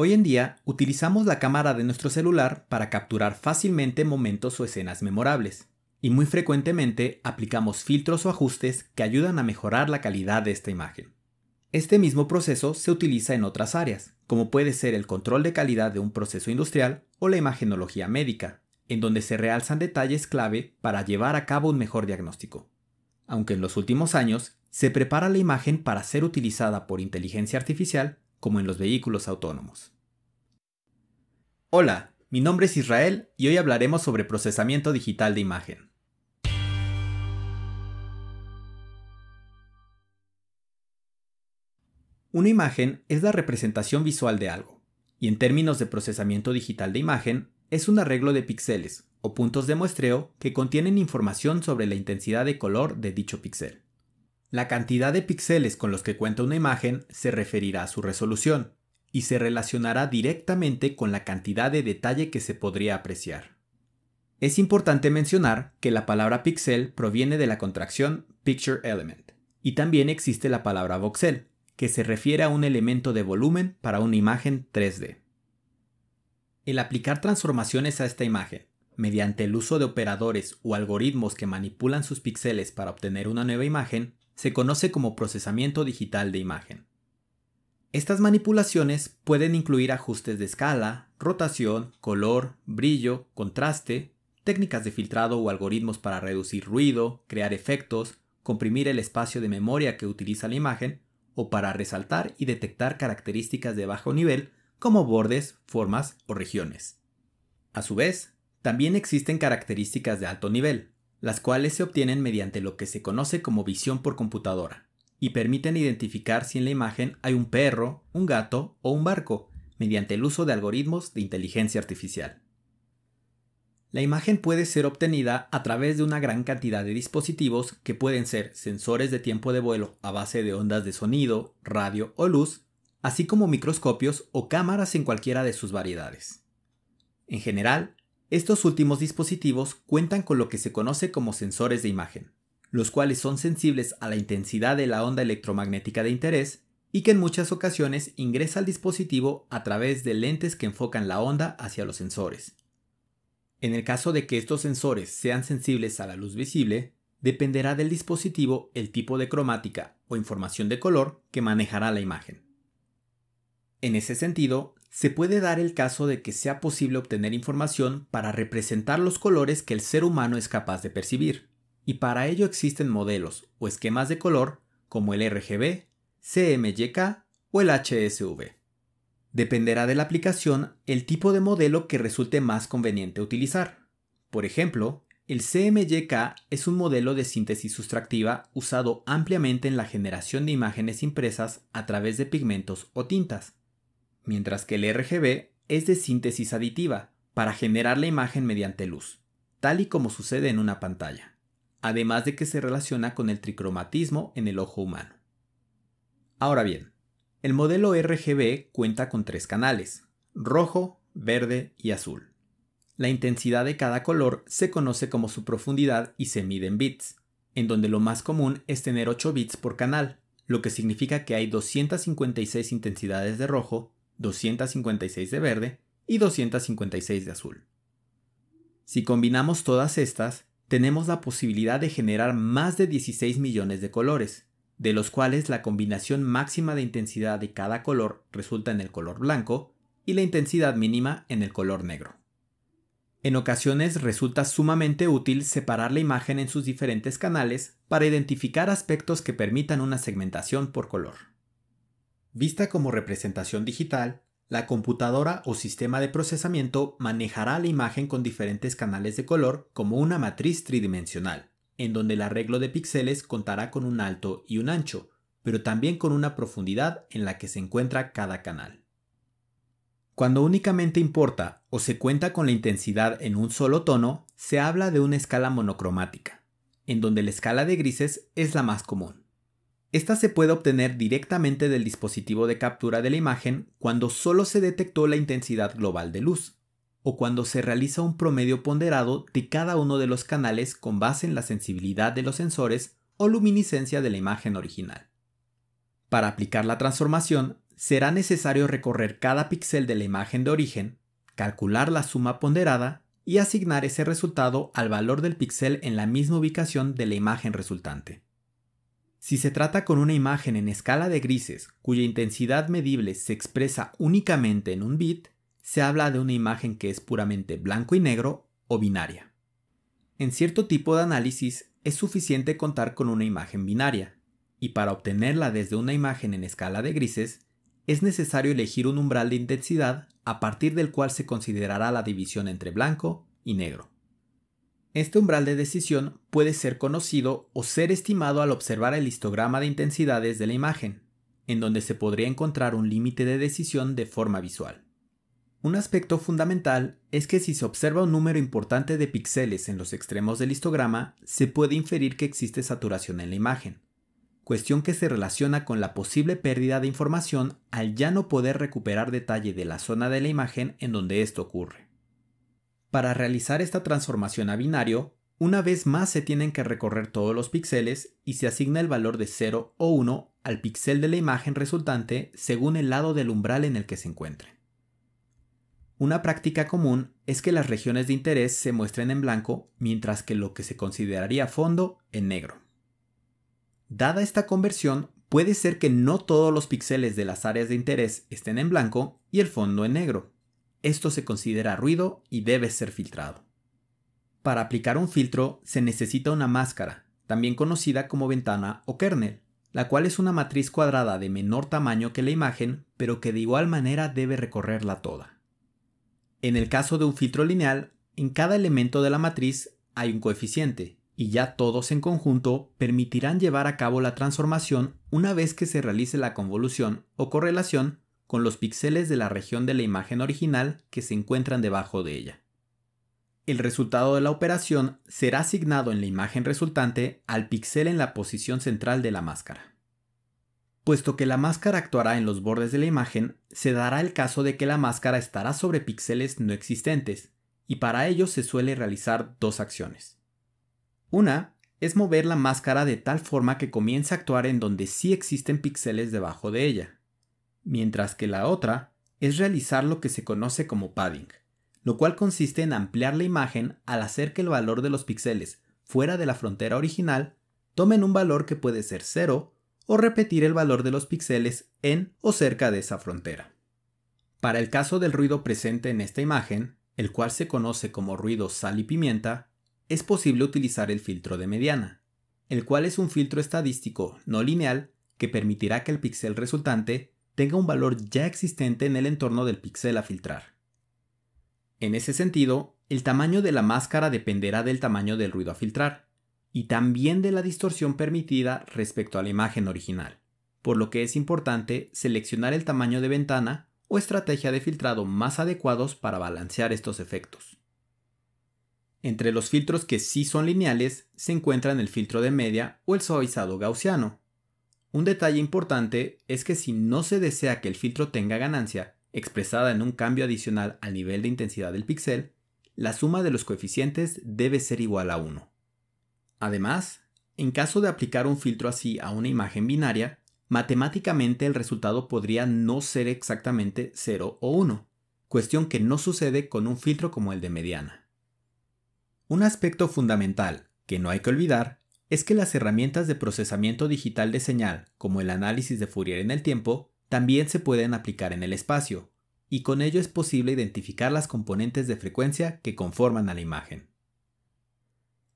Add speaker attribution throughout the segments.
Speaker 1: Hoy en día utilizamos la cámara de nuestro celular para capturar fácilmente momentos o escenas memorables, y muy frecuentemente aplicamos filtros o ajustes que ayudan a mejorar la calidad de esta imagen. Este mismo proceso se utiliza en otras áreas, como puede ser el control de calidad de un proceso industrial o la imagenología médica, en donde se realzan detalles clave para llevar a cabo un mejor diagnóstico. Aunque en los últimos años se prepara la imagen para ser utilizada por inteligencia artificial como en los vehículos autónomos. Hola, mi nombre es Israel y hoy hablaremos sobre procesamiento digital de imagen. Una imagen es la representación visual de algo, y en términos de procesamiento digital de imagen, es un arreglo de píxeles o puntos de muestreo que contienen información sobre la intensidad de color de dicho píxel. La cantidad de píxeles con los que cuenta una imagen se referirá a su resolución y se relacionará directamente con la cantidad de detalle que se podría apreciar. Es importante mencionar que la palabra píxel proviene de la contracción picture element y también existe la palabra voxel, que se refiere a un elemento de volumen para una imagen 3D. El aplicar transformaciones a esta imagen, mediante el uso de operadores o algoritmos que manipulan sus píxeles para obtener una nueva imagen, se conoce como procesamiento digital de imagen. Estas manipulaciones pueden incluir ajustes de escala, rotación, color, brillo, contraste, técnicas de filtrado o algoritmos para reducir ruido, crear efectos, comprimir el espacio de memoria que utiliza la imagen o para resaltar y detectar características de bajo nivel como bordes, formas o regiones. A su vez, también existen características de alto nivel, las cuales se obtienen mediante lo que se conoce como visión por computadora, y permiten identificar si en la imagen hay un perro, un gato o un barco, mediante el uso de algoritmos de inteligencia artificial. La imagen puede ser obtenida a través de una gran cantidad de dispositivos que pueden ser sensores de tiempo de vuelo a base de ondas de sonido, radio o luz, así como microscopios o cámaras en cualquiera de sus variedades. En general, estos últimos dispositivos cuentan con lo que se conoce como sensores de imagen, los cuales son sensibles a la intensidad de la onda electromagnética de interés y que en muchas ocasiones ingresa al dispositivo a través de lentes que enfocan la onda hacia los sensores. En el caso de que estos sensores sean sensibles a la luz visible, dependerá del dispositivo el tipo de cromática o información de color que manejará la imagen. En ese sentido, se puede dar el caso de que sea posible obtener información para representar los colores que el ser humano es capaz de percibir, y para ello existen modelos o esquemas de color como el RGB, CMYK o el HSV. Dependerá de la aplicación el tipo de modelo que resulte más conveniente utilizar. Por ejemplo, el CMYK es un modelo de síntesis sustractiva usado ampliamente en la generación de imágenes impresas a través de pigmentos o tintas mientras que el RGB es de síntesis aditiva, para generar la imagen mediante luz, tal y como sucede en una pantalla, además de que se relaciona con el tricromatismo en el ojo humano. Ahora bien, el modelo RGB cuenta con tres canales, rojo, verde y azul. La intensidad de cada color se conoce como su profundidad y se mide en bits, en donde lo más común es tener 8 bits por canal, lo que significa que hay 256 intensidades de rojo, 256 de verde y 256 de azul. Si combinamos todas estas, tenemos la posibilidad de generar más de 16 millones de colores, de los cuales la combinación máxima de intensidad de cada color resulta en el color blanco y la intensidad mínima en el color negro. En ocasiones resulta sumamente útil separar la imagen en sus diferentes canales para identificar aspectos que permitan una segmentación por color. Vista como representación digital, la computadora o sistema de procesamiento manejará la imagen con diferentes canales de color como una matriz tridimensional, en donde el arreglo de píxeles contará con un alto y un ancho, pero también con una profundidad en la que se encuentra cada canal. Cuando únicamente importa o se cuenta con la intensidad en un solo tono, se habla de una escala monocromática, en donde la escala de grises es la más común. Esta se puede obtener directamente del dispositivo de captura de la imagen cuando solo se detectó la intensidad global de luz, o cuando se realiza un promedio ponderado de cada uno de los canales con base en la sensibilidad de los sensores o luminiscencia de la imagen original. Para aplicar la transformación, será necesario recorrer cada píxel de la imagen de origen, calcular la suma ponderada y asignar ese resultado al valor del píxel en la misma ubicación de la imagen resultante. Si se trata con una imagen en escala de grises cuya intensidad medible se expresa únicamente en un bit, se habla de una imagen que es puramente blanco y negro o binaria. En cierto tipo de análisis es suficiente contar con una imagen binaria, y para obtenerla desde una imagen en escala de grises, es necesario elegir un umbral de intensidad a partir del cual se considerará la división entre blanco y negro. Este umbral de decisión puede ser conocido o ser estimado al observar el histograma de intensidades de la imagen, en donde se podría encontrar un límite de decisión de forma visual. Un aspecto fundamental es que si se observa un número importante de píxeles en los extremos del histograma, se puede inferir que existe saturación en la imagen, cuestión que se relaciona con la posible pérdida de información al ya no poder recuperar detalle de la zona de la imagen en donde esto ocurre. Para realizar esta transformación a binario, una vez más se tienen que recorrer todos los píxeles y se asigna el valor de 0 o 1 al píxel de la imagen resultante según el lado del umbral en el que se encuentre. Una práctica común es que las regiones de interés se muestren en blanco mientras que lo que se consideraría fondo en negro. Dada esta conversión, puede ser que no todos los píxeles de las áreas de interés estén en blanco y el fondo en negro. Esto se considera ruido y debe ser filtrado. Para aplicar un filtro se necesita una máscara, también conocida como ventana o kernel, la cual es una matriz cuadrada de menor tamaño que la imagen, pero que de igual manera debe recorrerla toda. En el caso de un filtro lineal, en cada elemento de la matriz hay un coeficiente, y ya todos en conjunto permitirán llevar a cabo la transformación una vez que se realice la convolución o correlación con los píxeles de la región de la imagen original que se encuentran debajo de ella. El resultado de la operación será asignado en la imagen resultante al píxel en la posición central de la máscara. Puesto que la máscara actuará en los bordes de la imagen, se dará el caso de que la máscara estará sobre píxeles no existentes, y para ello se suele realizar dos acciones. Una es mover la máscara de tal forma que comience a actuar en donde sí existen píxeles debajo de ella, mientras que la otra es realizar lo que se conoce como padding, lo cual consiste en ampliar la imagen al hacer que el valor de los píxeles fuera de la frontera original tomen un valor que puede ser cero o repetir el valor de los píxeles en o cerca de esa frontera. Para el caso del ruido presente en esta imagen, el cual se conoce como ruido sal y pimienta, es posible utilizar el filtro de mediana, el cual es un filtro estadístico no lineal que permitirá que el píxel resultante tenga un valor ya existente en el entorno del píxel a filtrar. En ese sentido, el tamaño de la máscara dependerá del tamaño del ruido a filtrar, y también de la distorsión permitida respecto a la imagen original, por lo que es importante seleccionar el tamaño de ventana o estrategia de filtrado más adecuados para balancear estos efectos. Entre los filtros que sí son lineales se encuentran el filtro de media o el suavizado gaussiano, un detalle importante es que si no se desea que el filtro tenga ganancia, expresada en un cambio adicional al nivel de intensidad del píxel, la suma de los coeficientes debe ser igual a 1. Además, en caso de aplicar un filtro así a una imagen binaria, matemáticamente el resultado podría no ser exactamente 0 o 1, cuestión que no sucede con un filtro como el de mediana. Un aspecto fundamental que no hay que olvidar es que las herramientas de procesamiento digital de señal, como el análisis de Fourier en el tiempo, también se pueden aplicar en el espacio, y con ello es posible identificar las componentes de frecuencia que conforman a la imagen.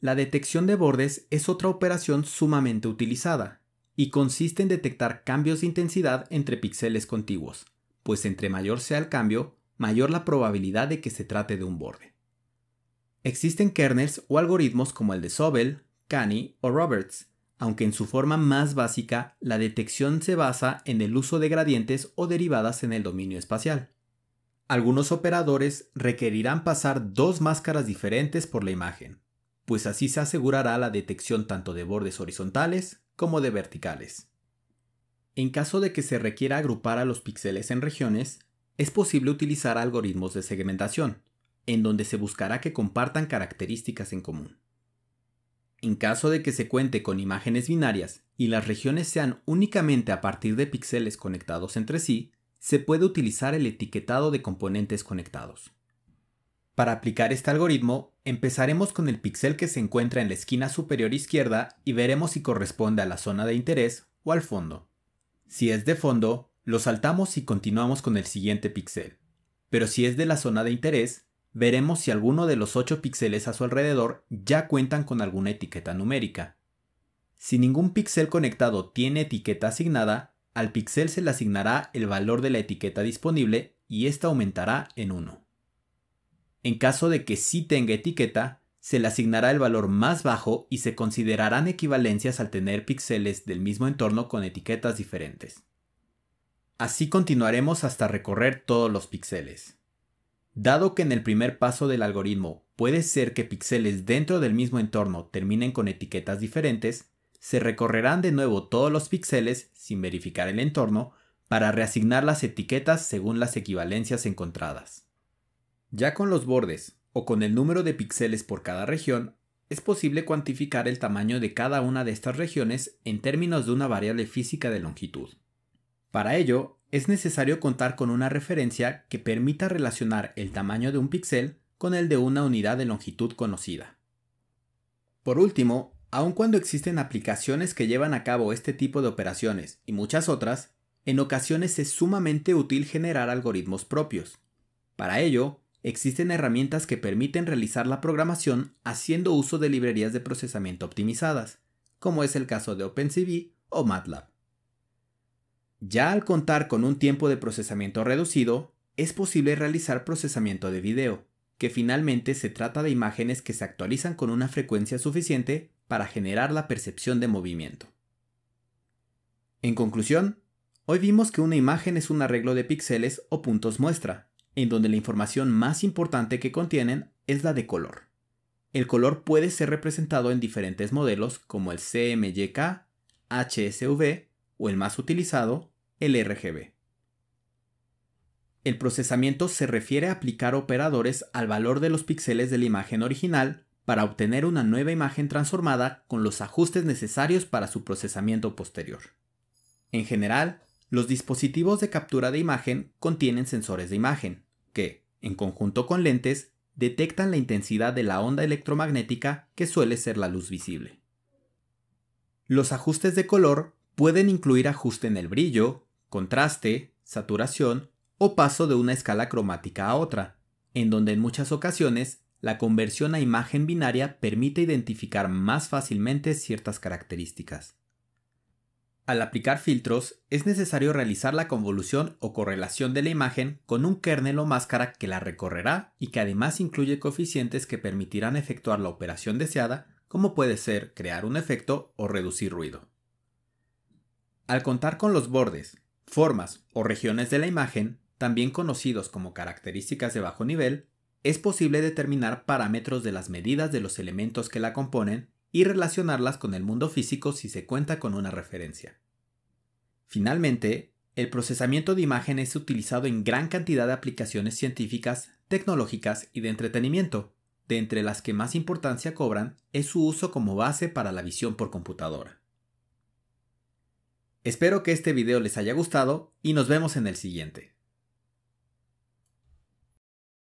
Speaker 1: La detección de bordes es otra operación sumamente utilizada, y consiste en detectar cambios de intensidad entre píxeles contiguos, pues entre mayor sea el cambio, mayor la probabilidad de que se trate de un borde. Existen kernels o algoritmos como el de Sobel, Canny o Roberts, aunque en su forma más básica la detección se basa en el uso de gradientes o derivadas en el dominio espacial. Algunos operadores requerirán pasar dos máscaras diferentes por la imagen, pues así se asegurará la detección tanto de bordes horizontales como de verticales. En caso de que se requiera agrupar a los píxeles en regiones, es posible utilizar algoritmos de segmentación, en donde se buscará que compartan características en común. En caso de que se cuente con imágenes binarias y las regiones sean únicamente a partir de píxeles conectados entre sí, se puede utilizar el etiquetado de componentes conectados. Para aplicar este algoritmo, empezaremos con el píxel que se encuentra en la esquina superior izquierda y veremos si corresponde a la zona de interés o al fondo. Si es de fondo, lo saltamos y continuamos con el siguiente píxel. Pero si es de la zona de interés, veremos si alguno de los 8 píxeles a su alrededor ya cuentan con alguna etiqueta numérica. Si ningún píxel conectado tiene etiqueta asignada, al píxel se le asignará el valor de la etiqueta disponible y ésta aumentará en 1. En caso de que sí tenga etiqueta, se le asignará el valor más bajo y se considerarán equivalencias al tener píxeles del mismo entorno con etiquetas diferentes. Así continuaremos hasta recorrer todos los píxeles. Dado que en el primer paso del algoritmo puede ser que píxeles dentro del mismo entorno terminen con etiquetas diferentes, se recorrerán de nuevo todos los píxeles sin verificar el entorno para reasignar las etiquetas según las equivalencias encontradas. Ya con los bordes o con el número de píxeles por cada región, es posible cuantificar el tamaño de cada una de estas regiones en términos de una variable física de longitud. Para ello, es necesario contar con una referencia que permita relacionar el tamaño de un píxel con el de una unidad de longitud conocida. Por último, aun cuando existen aplicaciones que llevan a cabo este tipo de operaciones y muchas otras, en ocasiones es sumamente útil generar algoritmos propios. Para ello, existen herramientas que permiten realizar la programación haciendo uso de librerías de procesamiento optimizadas, como es el caso de OpenCV o MATLAB. Ya al contar con un tiempo de procesamiento reducido, es posible realizar procesamiento de video, que finalmente se trata de imágenes que se actualizan con una frecuencia suficiente para generar la percepción de movimiento. En conclusión, hoy vimos que una imagen es un arreglo de píxeles o puntos muestra, en donde la información más importante que contienen es la de color. El color puede ser representado en diferentes modelos como el CMYK, HSV o el más utilizado, el RGB. El procesamiento se refiere a aplicar operadores al valor de los píxeles de la imagen original para obtener una nueva imagen transformada con los ajustes necesarios para su procesamiento posterior. En general, los dispositivos de captura de imagen contienen sensores de imagen, que, en conjunto con lentes, detectan la intensidad de la onda electromagnética que suele ser la luz visible. Los ajustes de color Pueden incluir ajuste en el brillo, contraste, saturación o paso de una escala cromática a otra, en donde en muchas ocasiones la conversión a imagen binaria permite identificar más fácilmente ciertas características. Al aplicar filtros, es necesario realizar la convolución o correlación de la imagen con un kernel o máscara que la recorrerá y que además incluye coeficientes que permitirán efectuar la operación deseada, como puede ser crear un efecto o reducir ruido. Al contar con los bordes, formas o regiones de la imagen, también conocidos como características de bajo nivel, es posible determinar parámetros de las medidas de los elementos que la componen y relacionarlas con el mundo físico si se cuenta con una referencia. Finalmente, el procesamiento de imagen es utilizado en gran cantidad de aplicaciones científicas, tecnológicas y de entretenimiento, de entre las que más importancia cobran es su uso como base para la visión por computadora. Espero que este video les haya gustado y nos vemos en el siguiente.